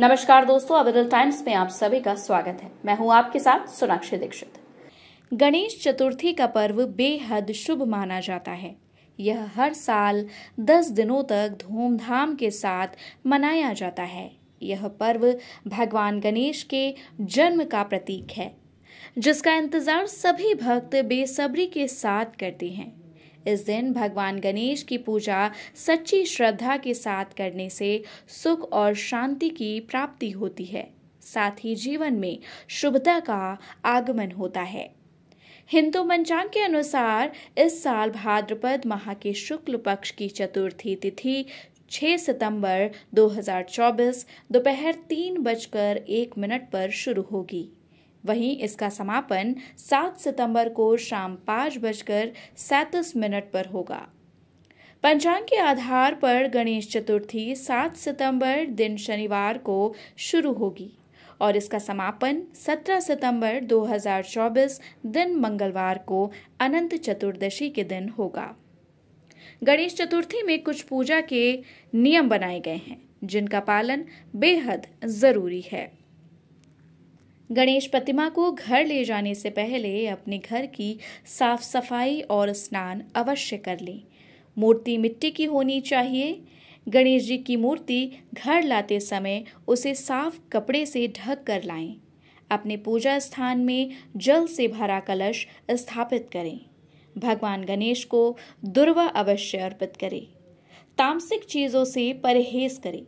नमस्कार दोस्तों available times में आप सभी का स्वागत है मैं हूं आपके साथ सोनाक्षी दीक्षित गणेश चतुर्थी का पर्व बेहद शुभ माना जाता है यह हर साल दस दिनों तक धूमधाम के साथ मनाया जाता है यह पर्व भगवान गणेश के जन्म का प्रतीक है जिसका इंतजार सभी भक्त बेसब्री के साथ करते हैं इस दिन भगवान गणेश की पूजा सच्ची श्रद्धा के साथ करने से सुख और शांति की प्राप्ति होती है साथ ही जीवन में शुभता का आगमन होता है हिंदू मंचांग के अनुसार इस साल भाद्रपद माह के शुक्ल पक्ष की चतुर्थी तिथि 6 सितंबर 2024 दोपहर तीन बजकर एक मिनट पर शुरू होगी वहीं इसका समापन 7 सितंबर को शाम पाँच बजकर सैंतीस मिनट पर होगा पंचांग के आधार पर गणेश चतुर्थी 7 सितंबर दिन शनिवार को शुरू होगी और इसका समापन 17 सितंबर 2024 दिन मंगलवार को अनंत चतुर्दशी के दिन होगा गणेश चतुर्थी में कुछ पूजा के नियम बनाए गए हैं जिनका पालन बेहद ज़रूरी है गणेश प्रतिमा को घर ले जाने से पहले अपने घर की साफ सफाई और स्नान अवश्य कर लें मूर्ति मिट्टी की होनी चाहिए गणेश जी की मूर्ति घर लाते समय उसे साफ कपड़े से ढक कर लाएं। अपने पूजा स्थान में जल से भरा कलश स्थापित करें भगवान गणेश को दुर्वा अवश्य अर्पित करें तामसिक चीज़ों से परहेज करें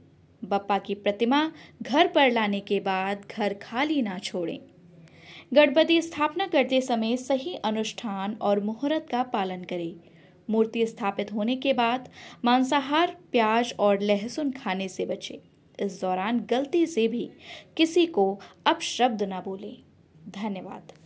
बप्पा की प्रतिमा घर पर लाने के बाद घर खाली ना छोड़ें गणपति स्थापना करते समय सही अनुष्ठान और मुहूर्त का पालन करें मूर्ति स्थापित होने के बाद मांसाहार प्याज और लहसुन खाने से बचें इस दौरान गलती से भी किसी को अपशब्द ना बोलें धन्यवाद